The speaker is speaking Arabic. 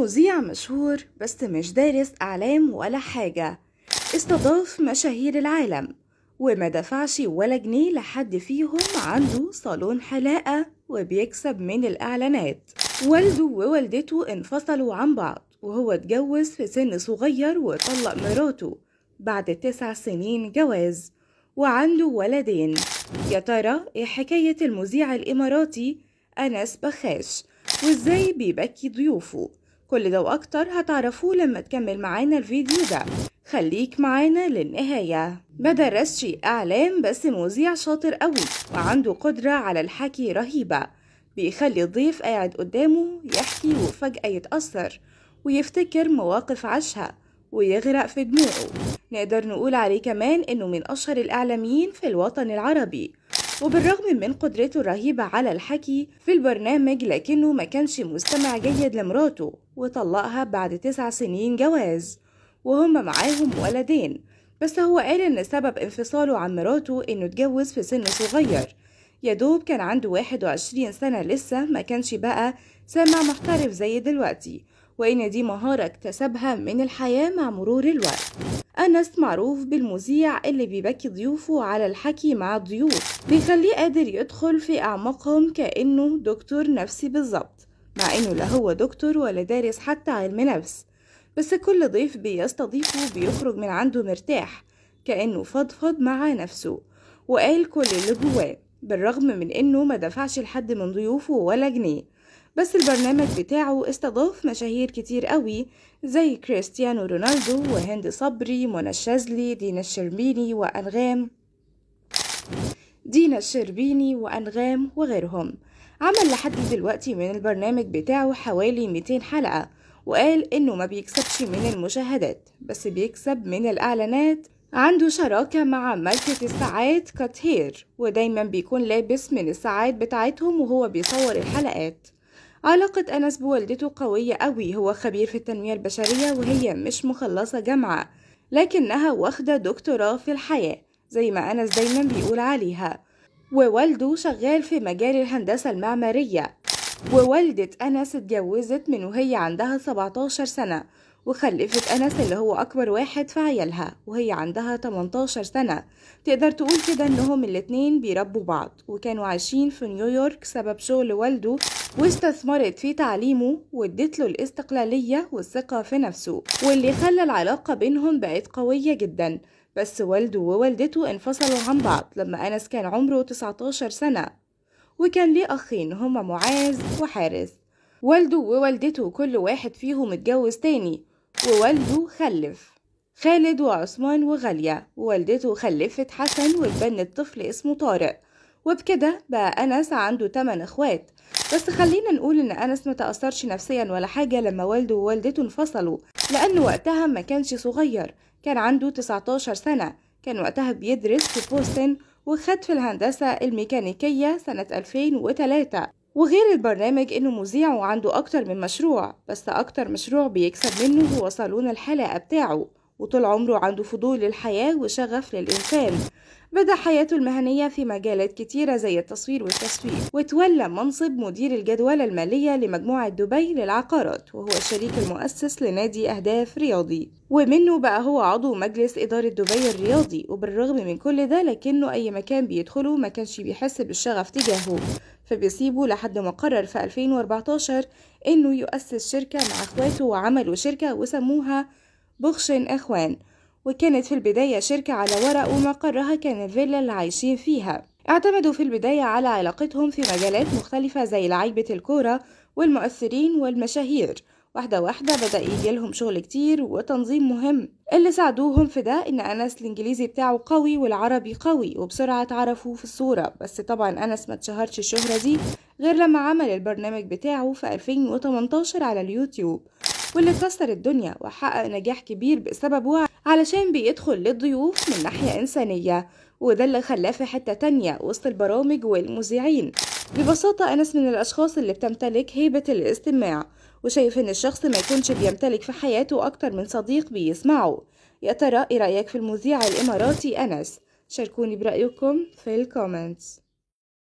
مذيع مشهور بس مش دارس أعلام ولا حاجة استضاف مشاهير العالم وما دفعش ولا جنيه لحد فيهم عنده صالون حلاقة وبيكسب من الإعلانات والده ووالدته انفصلوا عن بعض وهو اتجوز في سن صغير وطلق مراته بعد تسع سنين جواز وعنده ولدين يا ترى ايه حكاية المذيع الإماراتي أنس بخاش وازاي بيبكي ضيوفه كل ده واكتر هتعرفوه لما تكمل معانا الفيديو ده خليك معانا للنهاية بدر رشي إعلام بس مذيع شاطر قوي وعنده قدرة على الحكي رهيبة بيخلي الضيف قاعد قدامه يحكي وفجأة يتأثر ويفتكر مواقف عاشها ويغرق في دموعه نقدر نقول عليه كمان إنه من أشهر الإعلاميين في الوطن العربي وبالرغم من قدرته الرهيبة على الحكي في البرنامج لكنه ما كانش مستمع جيد لمراته وطلقها بعد تسع سنين جواز وهم معاهم ولدين بس هو قال ان سبب انفصاله عن مراته انه اتجوز في سن صغير يدوب كان عنده 21 سنة لسه ما كانش بقى سامع محترف زي دلوقتي وإن دي مهارة اكتسبها من الحياة مع مرور الوقت أنس معروف بالمذيع اللي بيبكي ضيوفه على الحكي مع الضيوف بيخليه قادر يدخل في أعماقهم كأنه دكتور نفسي بالظبط مع انه لا هو دكتور ولا دارس حتى علم نفس بس كل ضيف بيستضيفه بيخرج من عنده مرتاح كأنه فضفض مع نفسه وقال كل اللي جواه بالرغم من انه ما دفعش لحد من ضيوفه ولا جنيه بس البرنامج بتاعه استضاف مشاهير كتير قوي زي كريستيانو رونالدو وهند صبري منى الشاذلي دينا الشربيني وأنغام دينا الشربيني وأنغام وغيرهم عمل لحد دلوقتي من البرنامج بتاعه حوالي 200 حلقة وقال انه ما بيكسبش من المشاهدات بس بيكسب من الاعلانات عنده شراكة مع ملكة الساعات كات ودايما بيكون لابس من الساعات بتاعتهم وهو بيصور الحلقات علاقة أنس بوالدته قوية قوي هو خبير في التنمية البشرية وهي مش مخلصة جامعة لكنها واخدة دكتوراه في الحياة زي ما أنس دايما بيقول عليها ووالده شغال في مجال الهندسة المعمارية ووالدة أنس اتجوزت من وهي عندها 17 سنة وخلفت أنس اللي هو أكبر واحد في عيالها وهي عندها 18 سنة تقدر تقول كده إنهم الاتنين بيربوا بعض وكانوا عايشين في نيويورك سبب شغل والده واستثمرت في تعليمه وادت له الاستقلالية والثقة في نفسه واللي خلى العلاقة بينهم بقت قوية جدا بس والده ووالدته انفصلوا عن بعض لما أنس كان عمره 19 سنة وكان ليه أخين هما معاذ وحارس والده ووالدته كل واحد فيهم اتجوز تاني ووالده خلف خالد وعثمان وغالية ووالدته خلفت حسن واتبنت طفل اسمه طارق وبكده بقى أنس عنده 8 إخوات بس خلينا نقول إن أنس متأثرش نفسيا ولا حاجة لما والده ووالدته انفصلوا لأن وقتها ما كانش صغير كان عنده 19 سنة كان وقتها بيدرس في بوستن وخد في الهندسة الميكانيكية سنة 2003 وغير البرنامج انه مذيع وعنده اكتر من مشروع بس اكتر مشروع بيكسب منه هو صالون الحلاقة بتاعه وطول عمره عنده فضول للحياة وشغف للإنسان بدأ حياته المهنية في مجالات كتيرة زي التصوير والتسويق وتولى منصب مدير الجدولة المالية لمجموعة دبي للعقارات وهو الشريك المؤسس لنادي أهداف رياضي ومنه بقى هو عضو مجلس إدارة دبي الرياضي وبالرغم من كل ده لكنه أي مكان بيدخله ما كانش بيحس بالشغف تجاهه فبيسيبه لحد ما قرر في 2014 إنه يؤسس شركة مع إخواته وعملوا شركة وسموها بخش إخوان وكانت في البداية شركة على ورق ومقرها كان الفيلا اللي عايشين فيها اعتمدوا في البداية على علاقتهم في مجالات مختلفة زي لعيبة الكورة والمؤثرين والمشاهير واحدة واحدة بدأ يجيلهم شغل كتير وتنظيم مهم اللي ساعدوهم في ده إن أنس الإنجليزي بتاعه قوي والعربي قوي وبسرعة اتعرفوا في الصورة بس طبعا أنس ما اتشهرش الشهرة دي غير لما عمل البرنامج بتاعه في 2018 على اليوتيوب واللي كسر الدنيا وحقق نجاح كبير بسببه علشان بيدخل للضيوف من ناحية إنسانية وده اللي خلاه في حتة تانية وسط البرامج والمذيعين ببساطة أنس من الأشخاص اللي بتمتلك هيبة الاستماع وشايف إن الشخص ما يكونش بيمتلك في حياته أكتر من صديق بيسمعه يا ترى إيه رأيك في المذيع الإماراتي أنس؟ شاركوني برأيكم في الكومنتس